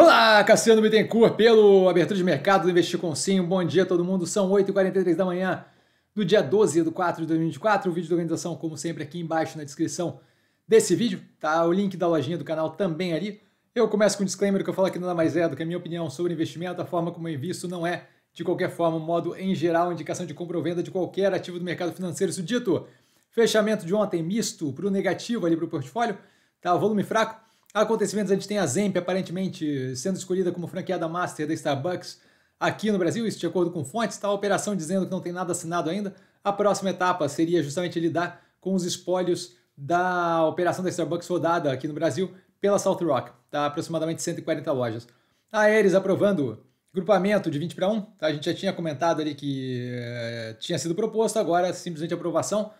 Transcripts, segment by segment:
Olá, Cassiano Bittencourt, pelo Abertura de Mercado do Investir com Sim. Bom dia todo mundo, são 8h43 da manhã do dia 12 de 4 de 2024. O vídeo da organização, como sempre, aqui embaixo na descrição desse vídeo. Tá o link da lojinha do canal também ali. Eu começo com um disclaimer que eu falo aqui nada mais é do que a minha opinião sobre investimento, a forma como eu invisto não é, de qualquer forma, um modo em geral, indicação de compra ou venda de qualquer ativo do mercado financeiro. Isso dito, fechamento de ontem misto para o negativo ali para o portfólio, tá? O volume fraco Acontecimentos, a gente tem a Zemp, aparentemente, sendo escolhida como franqueada master da Starbucks aqui no Brasil, isso de acordo com fontes, está a operação dizendo que não tem nada assinado ainda. A próxima etapa seria justamente lidar com os espólios da operação da Starbucks rodada aqui no Brasil pela South Rock, tá? aproximadamente 140 lojas. A Ares aprovando grupamento de 20 para 1, tá? a gente já tinha comentado ali que eh, tinha sido proposto, agora é simplesmente aprovação.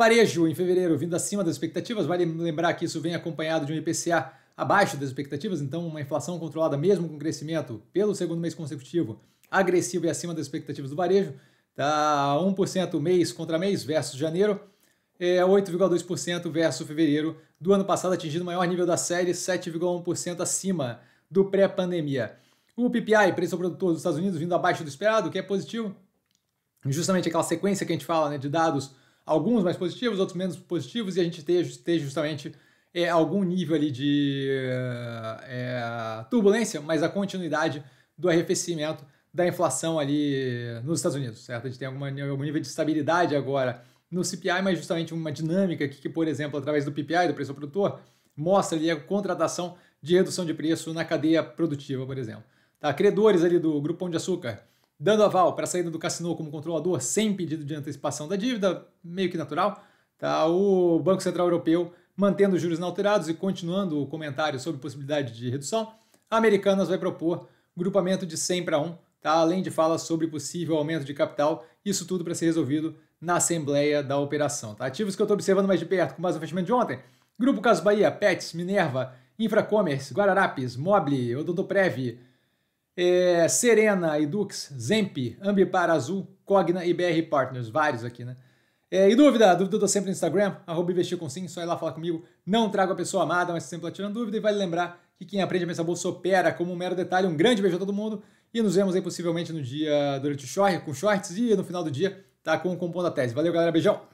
Varejo em fevereiro vindo acima das expectativas, vale lembrar que isso vem acompanhado de um IPCA abaixo das expectativas, então uma inflação controlada mesmo com crescimento pelo segundo mês consecutivo, agressivo e acima das expectativas do varejo, tá 1% mês contra mês versus janeiro, é 8,2% versus fevereiro do ano passado, atingindo o maior nível da série, 7,1% acima do pré-pandemia. O PPI, preço ao produtor dos Estados Unidos, vindo abaixo do esperado, o que é positivo, justamente aquela sequência que a gente fala né, de dados alguns mais positivos, outros menos positivos, e a gente ter, ter justamente é, algum nível ali de é, turbulência, mas a continuidade do arrefecimento da inflação ali nos Estados Unidos, certo? A gente tem alguma, algum nível de estabilidade agora no CPI, mas justamente uma dinâmica que, que, por exemplo, através do PPI, do preço ao produtor, mostra ali a contratação de redução de preço na cadeia produtiva, por exemplo. Tá? Credores ali do Grupo Pão de Açúcar, dando aval para a saída do Cassino como controlador sem pedido de antecipação da dívida, meio que natural, tá? o Banco Central Europeu mantendo os juros inalterados e continuando o comentário sobre possibilidade de redução, a Americanas vai propor grupamento de 100 para 1, tá? além de falas sobre possível aumento de capital, isso tudo para ser resolvido na assembleia da operação. Tá? Ativos que eu estou observando mais de perto com mais um fechamento de ontem, Grupo Caso Bahia, Pets, Minerva, Infracommerce, Guararapes, Mobile, Odontoprev, é, Serena, Edux, Zemp, Ambipar Azul, Cogna e BR Partners, vários aqui, né? É, e dúvida? Dúvida eu tô sempre no Instagram, arroba investir com sim, só ir lá falar comigo. Não trago a pessoa amada, mas sempre atirando tá tirando dúvida. E vale lembrar que quem aprende a pensar bolsa opera como um mero detalhe. Um grande beijo a todo mundo e nos vemos aí possivelmente no dia durante o short, com shorts e no final do dia, tá? Com o compondo da tese. Valeu, galera. Beijão!